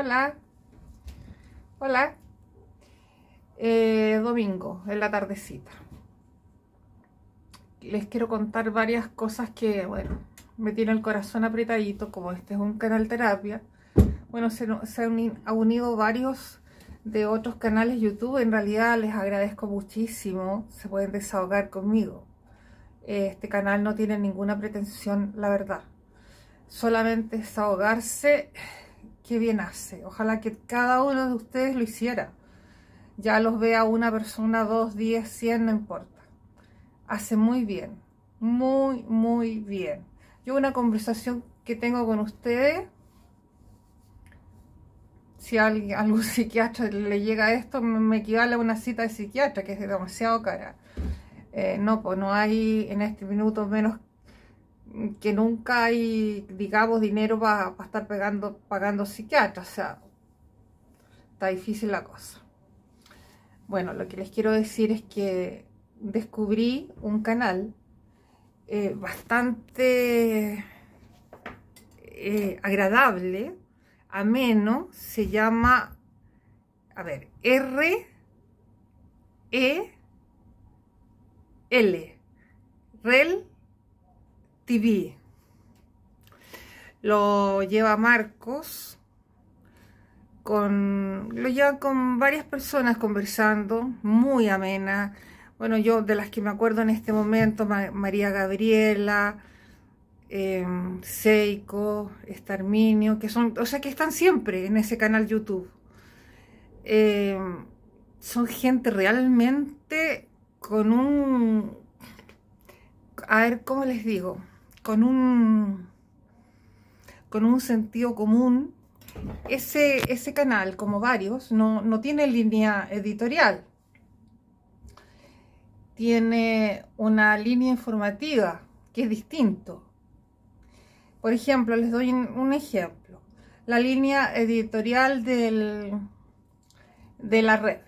Hola. Hola. Eh, domingo, en la tardecita. Les quiero contar varias cosas que, bueno, me tiene el corazón apretadito, como este es un canal terapia. Bueno, se, han ha unido varios de otros canales YouTube. En realidad les agradezco muchísimo, se pueden desahogar conmigo. Este canal no tiene ninguna pretensión, la verdad. Solamente desahogarse qué bien hace. Ojalá que cada uno de ustedes lo hiciera. Ya los vea una persona, dos, diez, cien, no importa. Hace muy bien, muy, muy bien. Yo una conversación que tengo con ustedes, si alguien, algún psiquiatra le llega esto, me equivale a una cita de psiquiatra, que es demasiado cara. Eh, no, pues no hay en este minuto menos que nunca hay, digamos, dinero para estar pegando, pagando psiquiatra O sea, está difícil la cosa. Bueno, lo que les quiero decir es que descubrí un canal eh, bastante agradable eh, agradable, ameno, se llama, a ver, R E L, Rel TV. Lo lleva Marcos. Con, lo lleva con varias personas conversando, muy amena. Bueno, yo de las que me acuerdo en este momento, María Gabriela, em, Seiko, Estarminio, que son, o sea, que están siempre en ese canal YouTube. Em, son gente realmente con un... A ver, ¿cómo les digo? con un, sentido común, ese, canal, como varios, no, tiene línea editorial. Tiene una línea informativa, que es distinto. Por ejemplo, les doy un ejemplo. La línea editorial del, de la red.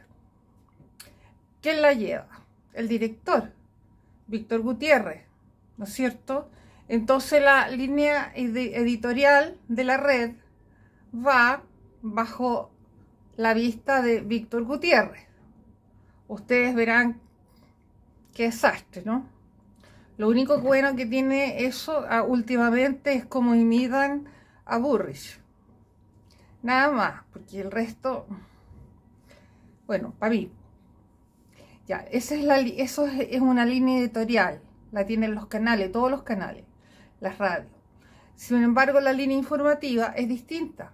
¿Quién la lleva? El director, Víctor Gutiérrez, ¿no es cierto? Entonces la línea editorial de la red va bajo la vista de Víctor Gutiérrez. Ustedes verán qué desastre, ¿no? Lo único bueno que tiene eso ah, últimamente es como imitan a Burrich. Nada más, porque el resto, bueno, para mí. Ya, esa es eso es una línea editorial, la tienen los canales, todos los canales las radios. Sin embargo, la línea informativa es distinta.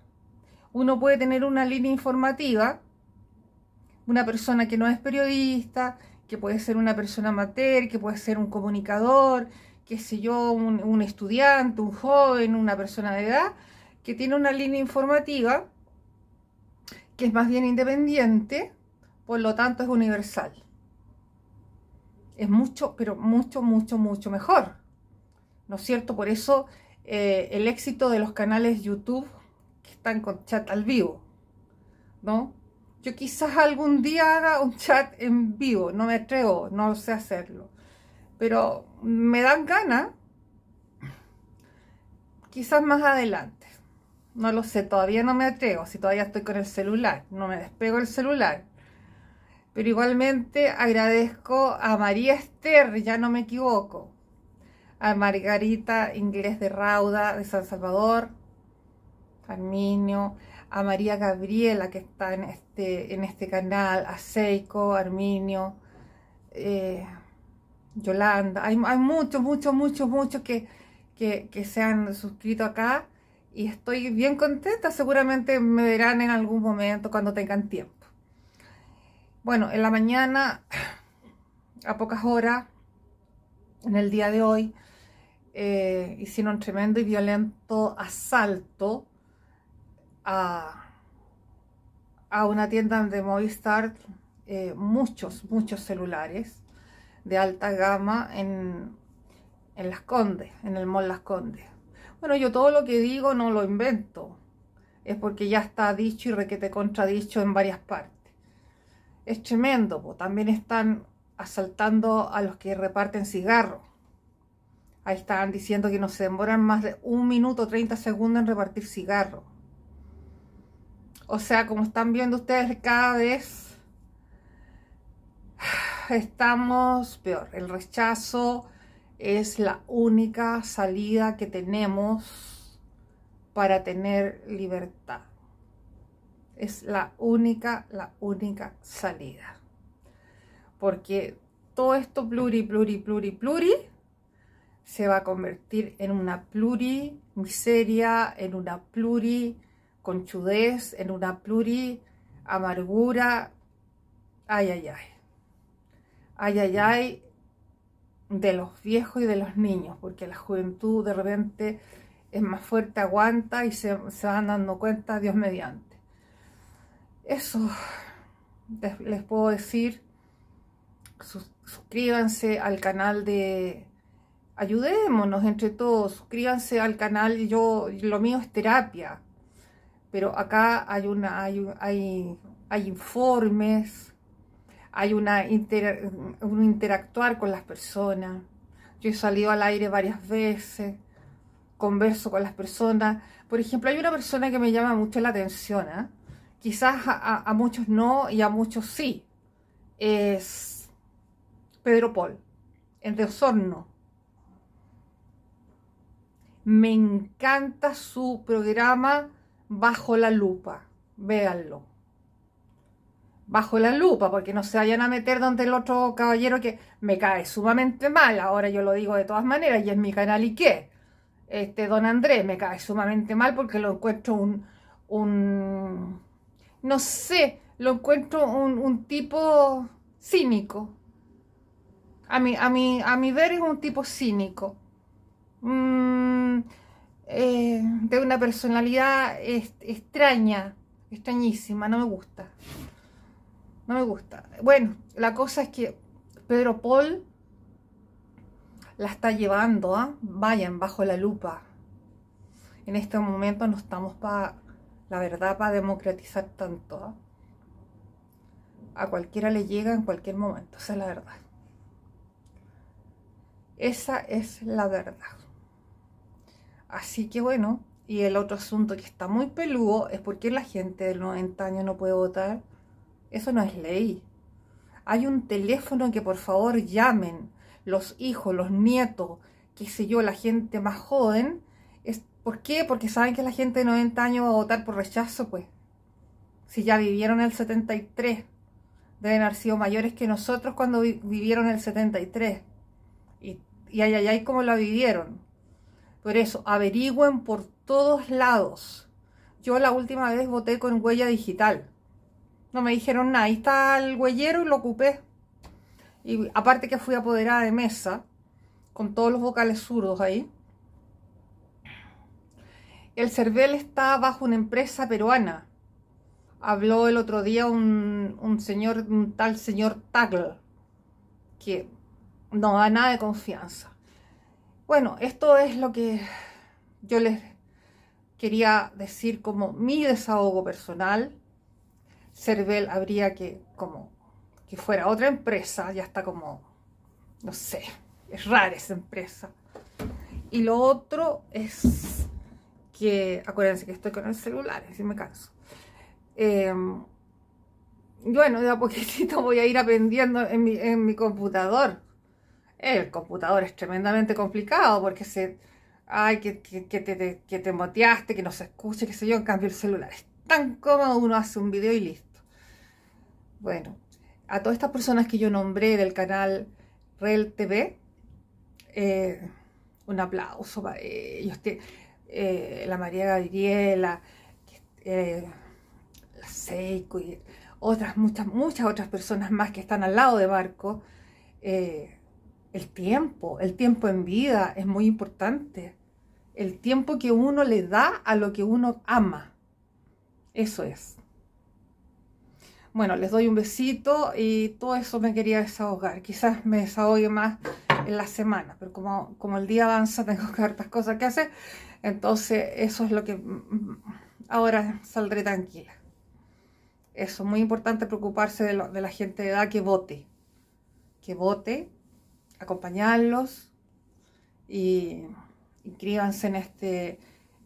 Uno puede tener una línea informativa, una persona que no es periodista, que puede ser una persona amateur, que puede ser un comunicador, qué sé yo, un, un estudiante, un joven, una persona de edad, que tiene una línea informativa que es más bien independiente, por lo tanto es universal. Es mucho, pero mucho, mucho, mucho mejor. ¿no es cierto? Por eso eh, el éxito de los canales YouTube que están con chat al vivo, ¿no? Yo quizás algún día haga un chat en vivo, no me atrevo, no sé hacerlo, pero me dan ganas, quizás más adelante, no lo sé, todavía no me atrevo, si todavía estoy con el celular, no me despego el celular. Pero igualmente agradezco a María Esther, ya no me equivoco, a Margarita Inglés de Rauda de San Salvador, Arminio, a María Gabriela que está en este, en este canal, a Seiko, Arminio, eh, Yolanda. Hay, muchos, muchos, muchos, muchos que, que se han suscrito acá y estoy bien contenta. Seguramente me verán en algún momento cuando tengan tiempo. Bueno, en la mañana, a pocas horas, en el día de hoy, eh, hicieron un tremendo y violento asalto a, una tienda de Movistar, eh, muchos, muchos celulares de alta gama en, Las Condes, en el Mall Las Condes. Bueno, yo todo lo que digo no lo invento, es porque ya está dicho y requete contradicho en varias partes. Es tremendo, también están asaltando a los que reparten cigarros Ahí estaban diciendo que no se demoran más de un minuto 30 segundos en repartir cigarros. O sea, como están viendo ustedes, cada vez estamos peor. El rechazo es la única salida que tenemos para tener libertad. Es la única, la única salida. Porque todo esto pluri, pluri, pluri, pluri se va a convertir en una pluri miseria, en una pluri conchudez, en una pluri amargura. Ay, ay, ay. Ay, ay, ay de los viejos y de los niños, porque la juventud de repente es más fuerte, aguanta y se, van dando cuenta, Dios mediante. Eso les, puedo decir. suscríbanse al canal de ayudémonos entre todos, suscríbanse al canal, yo lo mío es terapia, pero acá hay una hay, informes, hay una un interactuar con las personas. Yo he salido al aire varias veces, converso con las personas. Por ejemplo, hay una persona que me llama mucho la atención, ¿eh? quizás a, a, muchos no y a muchos sí, es Pedro Paul, el de Osorno me encanta su programa Bajo la Lupa. Véanlo. Bajo la lupa, porque no se vayan a meter donde el otro caballero que me cae sumamente mal. Ahora yo lo digo de todas maneras y es mi canal y qué. Este don Andrés me cae sumamente mal porque lo encuentro un, un no sé, lo encuentro un, tipo cínico. A a, mí, a mi ver es un tipo cínico. Mm, eh, de una personalidad extraña, extrañísima, no me gusta. No me gusta. Bueno, la cosa es que Pedro Paul la está llevando, ¿ah? vayan, bajo la lupa. En este momento no estamos para, la verdad, para democratizar tanto. ¿ah? a cualquiera le llega en cualquier momento, esa es la verdad. Esa es la verdad. Así que bueno, y el otro asunto que está muy peludo es por qué la gente de 90 años no puede votar. Eso no es ley. Hay un teléfono que por favor llamen los hijos, los nietos, qué sé yo, la gente más joven. Es, ¿Por qué? Porque saben que la gente de 90 años va a votar por rechazo, pues. Si ya vivieron el 73, deben haber sido mayores que nosotros cuando vivieron el 73. Y, y ay, ay, ay, cómo la vivieron por eso, averigüen por todos lados. Yo la última vez voté con huella digital. No me dijeron nada. Ahí está el huellero y lo ocupé. Y aparte que fui apoderada de mesa, con todos los vocales zurdos ahí. El CERVEL está bajo una empresa peruana. Habló el otro día un, un señor, un tal señor Tagl, que no da nada de confianza. Bueno, esto es lo que yo les quería decir como mi desahogo personal. Cervel habría que, como, que fuera otra empresa, ya está como, no sé, es rara esa empresa. Y lo otro es que, acuérdense que estoy con el celular, así me canso. Em, bueno, de a poquitito voy a ir aprendiendo en mi, en mi computador el computador es tremendamente complicado porque se. Ay, que, que, te, que moteaste, que no se escuche, qué sé yo. En cambio, el celular es tan cómodo, uno hace un video y listo. Bueno, a todas estas personas que yo nombré del canal Rel TV, eh, un aplauso para ellos. Eh, la María Gabriela, eh, la Seiko y otras, muchas, muchas otras personas más que están al lado de Marco. Eh, el tiempo, el tiempo en vida es muy importante. El tiempo que uno le da a lo que uno ama. Eso es. Bueno, les doy un besito y todo eso me quería desahogar. Quizás me desahogue más en la semana, pero como, como el día avanza tengo cartas cosas que hacer. Entonces eso es lo que ahora saldré tranquila. Eso, muy importante preocuparse de la gente de edad que vote. Que vote acompañarlos y inscríbanse en este,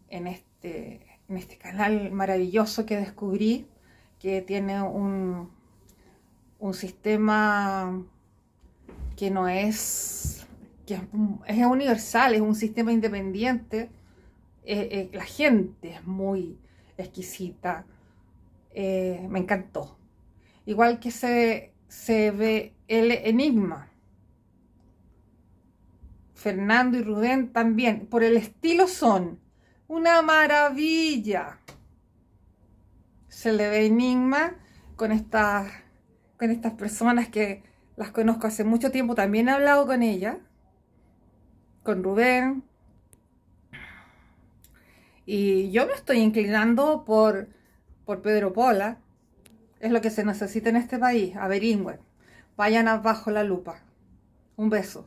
en este, en este canal maravilloso que descubrí, que tiene un, un sistema que no es, que es, universal, es un sistema independiente. Eh, eh, la gente es muy exquisita, eh, me encantó. Igual que se, se ve el enigma, Fernando y Rubén también, por el estilo son una maravilla. Se le ve enigma con estas, con estas personas que las conozco hace mucho tiempo, también he hablado con ella, con Rubén. Y yo me estoy inclinando por, Pedro Pola. Es lo que se necesita en este país. Averigüen. Vayan abajo la lupa. Un beso.